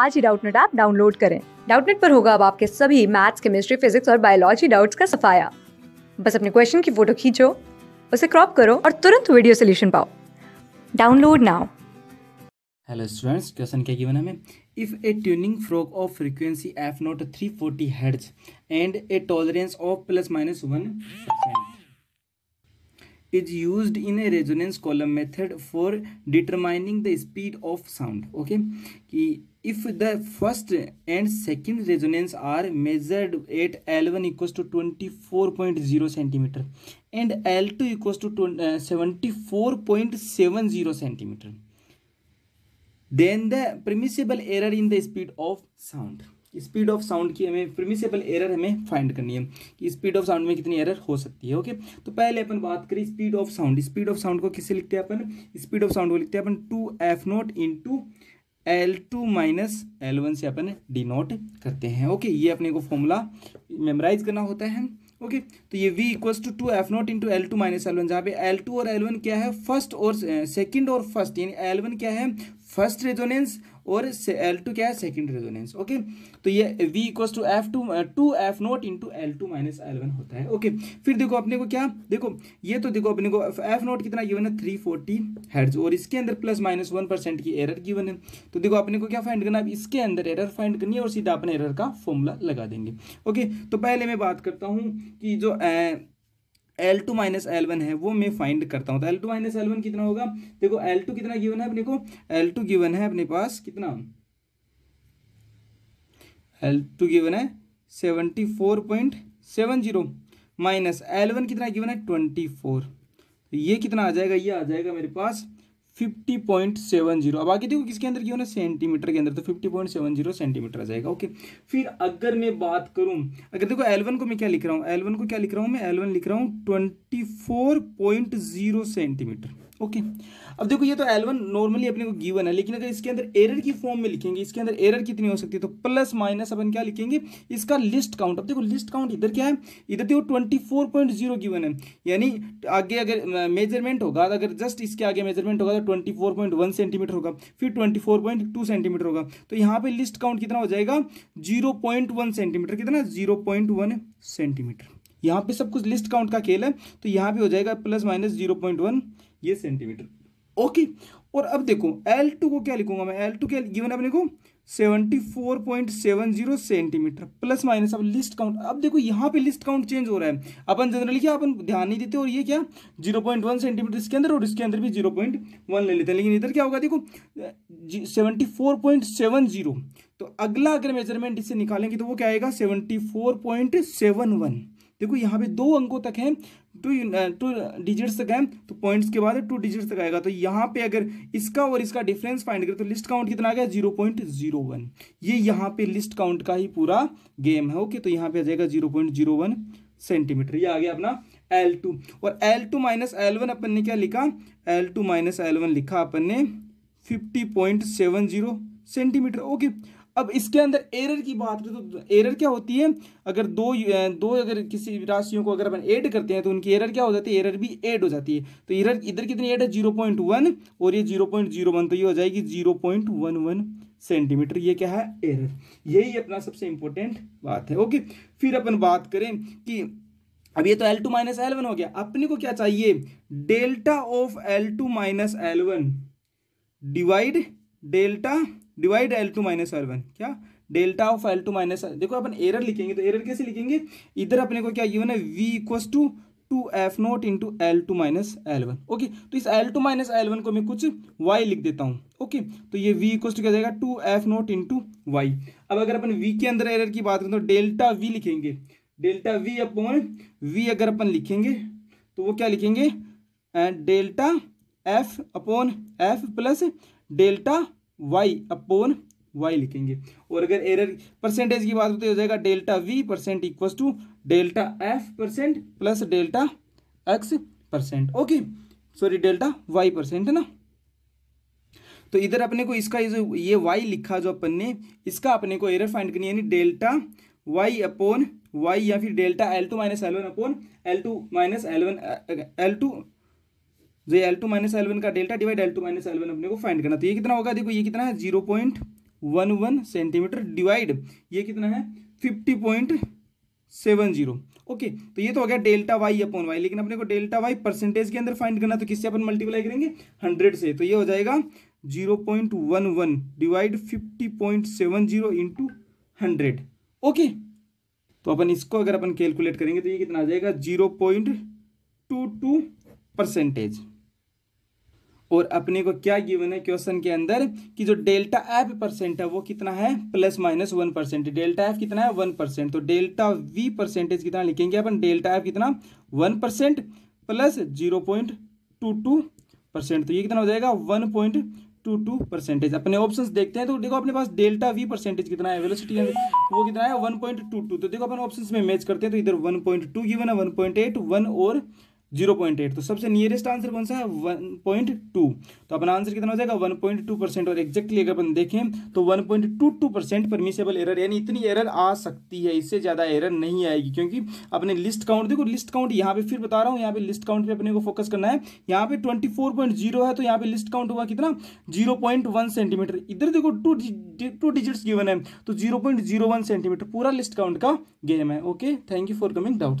आज ही Doubtnut app download करें डाउटनेट पर होगा अब आपके सभी मैथ्स केमिस्ट्री फिजिक्स और बायोलॉजी डाउट्स का सफाया बस अपने क्वेश्चन की फोटो खींचो उसे क्रॉप करो और तुरंत वीडियो सोल्यूशन पाओ download now hello students question क्या गिवन है हमें if a tuning fork of frequency f naught 340 hertz and a tolerance of plus minus 1 percent is used in a resonance column method for determining the speed of sound okay if the first and second resonance are measured at l1 equals to 24.0 centimeter and l2 equals to 74.70 uh, centimeter then the permissible error in the speed of sound speed of sound की हमें प्रिमिसेबल error हमें find करनी है कि speed of sound में कितनी error हो सकती है ओके तो पहले अपन बात करें speed of sound speed of sound को किससे लिखते हैं अपन स्पीड ऑफ साउंड को लिखते हैं अपन two f naught into two L two minus L one से अपन डिनोट करते हैं ओके ये अपने को फॉर्मूला मेमोराइज करना होता है ओके तो ये v equals to two f naught into two L two minus L one जहाँ पे एल टू और एल वन क्या है फर्स्ट और सेकेंड और फर्स्ट यानी एल वन क्या है फर्स्ट रेजोनेंस और एल टू क्या है सेकेंड रेजोनेंस ओके तो ये v equals two f two two F not into l two minus L one होता है ओके फिर देखो अपने को क्या देखो ये तो देखो अपने को एफ नॉट कितना गिवन है थ्री फोर्टी हेड्स और इसके अंदर प्लस माइनस वन परसेंट की एरर गिवन है तो देखो अपने को क्या फाइंड करना है इसके अंदर एरर फाइंड करनी है और सीधा अपने एरर का फॉर्मूला लगा देंगे ओके तो पहले मैं बात करता हूँ कि जो L two minus L one है वो मैं फाइंड करता हूँ तो l two minus L one कितना होगा देखो एल टू कितना गिवन है अपने को एल टू गिवन है अपने पास कितना एल टू गिवन है seventy four point seven zero minus l कितना गिवन है ट्वेंटी फोर तो ये कितना आ जाएगा ये आ जाएगा मेरे पास फिफ्टी पॉइंट सेवन जीरो अब आगे देखो किसके अंदर क्यों ना सेंटीमीटर के अंदर तो fifty point seven zero centimetre आ जाएगा ओके फिर अगर मैं बात करूं अगर देखो एलवन को मैं क्या लिख रहा हूँ एलवन को क्या लिख रहा हूँ मैं एलवन लिख रहा हूँ twenty four point zero centimetre okay अब देखो ये तो एल वन नॉर्मली अपने को गिवन है लेकिन अगर इसके अंदर एरर की फॉर्म में लिखेंगे इसके अंदर एरर कितनी हो सकती है तो प्लस माइनस अपन क्या लिखेंगे इसका लिस्ट काउंट अब देखो लिस्ट काउंट इधर क्या है इधर देखो twenty four point zero given है यानी आगे अगर मेजरमेंट होगा अगर जस्ट इसके आगे मेजरमेंट होगा तो twenty four point one centimetre होगा फिर ट्वेंटी टू सेंटीमीटर होगा तो यहाँ पर लिस्ट काउंट कितना हो जाएगा जीरो पॉइंट वन सेंटीमीटर कितना जीरो पॉइंट वन सेंटीमीटर यहाँ पे सब कुछ लिस्ट काउंट का खेल है तो यहाँ भी हो जाएगा plus minus zero point one ये सेंटीमीटर ओके और अब देखो एल टू को क्या लिखूंगा मैं एल टू क्या गिवन अपने को seventy four point seven zero centimetre plus minus अब लिस्ट काउंट अब देखो यहाँ पे लिस्ट काउंट चेंज हो रहा है अपन जनरली क्या अपन ध्यान नहीं देते और ये क्या जीरो पॉइंट वन सेंटीमीटर इसके अंदर और इसके अंदर भी जीरो पॉइंट वन ले लेते हैं लेकिन इधर क्या होगा देखो seventy four point seven zero तो अगला अगर मेजरमेंट इससे निकालेंगे तो वो क्या आएगा seventy four point seven one देखो यहाँ पे दो अंकों तक है टू टू डिजिट्स तक है तो पॉइंट्स के बाद टू डिजिट्स तक आएगा तो यहाँ पे अगर इसका और इसका डिफरेंस फाइंड करें तो लिस्ट काउंट कितना आ गया जीरो पॉइंट जीरो वन ये यहाँ पे लिस्ट काउंट का ही पूरा गेम है ओके तो यहाँ पे आ जाएगा zero point zero one centimetre ये आ गया अपना एल टू और l two minus L one अपन ने क्या लिखा l two minus L one लिखा अपन ने fifty point seven zero centimetre okay अब इसके अंदर एरर की बात करें तो एरर क्या होती है अगर दो दो अगर किसी राशियों को अगर अपन ऐड करते हैं तो उनकी एरर क्या हो जाती है एरर भी ऐड हो जाती है तो एरर इधर कितनी ऐड है जीरो पॉइंट वन और ये जीरो पॉइंट जीरो वन तो ये हो जाएगी zero point one one centimetre ये क्या है एरर यही अपना सबसे इंपॉर्टेंट बात है ओके फिर अपन बात करें कि अब ये तो एल टू माइनस एलेवन हो गया अपने को क्या चाहिए delta of l two minus l one divide delta divide L two minus r one क्या delta of l two minus देखो अपन एरर लिखेंगे तो एरर कैसे लिखेंगे इधर अपने को क्या गिवन है V equals to two F in two L two minus L one okay तो इस L two minus L one को मैं कुछ वाई लिख देता हूँ ओके तो ये वी इक्वस टू क्या जाएगा two F not into Y अब अगर अपन वी के अंदर एरर की बात करें तो डेल्टा वी लिखेंगे डेल्टा वी अपॉन वी अगर अपन लिखेंगे तो वो क्या लिखेंगे delta F upon F plus delta Y upon Y लिखेंगे और अगर एरर परसेंटेज की बात होती हो जाएगा delta V percent equal to delta F percent plus delta X percent okay sorry delta Y percent है ना तो इधर अपने को इसका जो ये वाई लिखा जो अपन ने इसका अपने को एरर फाइंड करनी यानी डेल्टा वाई अपोन वाई या फिर delta L two minus L upon L two minus L L two जो एल टू माइनस एलेवन का delta divide L two minus eleven अपने को फाइंड करना तो ये कितना होगा देखो ये कितना है zero point one one centimetre divide ये कितना है fifty point seven zero okay तो ये तो हो गया डेल्टा वाई अपॉन वाई लेकिन अपने को डेल्टा वाई परसेंटेज के अंदर फाइंड करना तो किससे अपन मल्टीप्लाई करेंगे हंड्रेड से तो ये हो जाएगा zero point one one divide fifty point seven zero into hundred okay तो अपन इसको अगर अपन कैलकुलेट करेंगे तो ये कितना आ जाएगा zero point two two percentage और अपने को क्या गिवन है क्वेश्चन के अंदर कि जो डेल्टा एफ परसेंट है वो कितना है plus minus one percent delta F कितना है वन परसेंट तो डेल्टा वी परसेंटेज कितना लिखेंगे अपन डेल्टा एफ कितना one percent plus zero point two two percent तो ये कितना हो जाएगा one point two two percentage अपने ऑप्शन देखते हैं तो देखो अपने पास डेल्टा वी परसेंटेज कितना है वेलोसिटी है वो कितना है वन पॉइंट टू टू तो देखो अपन ऑप्शन में मैच करते हैं तो इधर वन पॉइंट टू गिवन है वन पॉइंट एट वन और जीरो पॉइंट एट तो सबसे नियरेस्ट आंसर कौन सा है वन पॉइंट टू तो अपना आंसर कितना हो जाएगा वन पॉइंट टू परसेंट और एक्जैक्टली अगर अपन देखें तो one point two two percent permissible error यानी इतनी एरर आ सकती है इससे ज़्यादा एरर नहीं आएगी क्योंकि अपने लिस्ट काउंट देखो लिस्ट काउंट यहाँ पे फिर बता रहा हूँ यहाँ पे लिस्ट काउंट पर अपने को फोकस करना है यहाँ पे ट्वेंटी फोर पॉइंट जीरो है तो यहाँ पे लिस्ट काउंट हुआ कितना जीरो पॉइंट वन सेंटीमीटर इधर देखो टू टू डिजिट्स गिवन है तो zero point zero one centimetre पूरा लिस्ट काउंट का गेम है okay thank you for coming doubt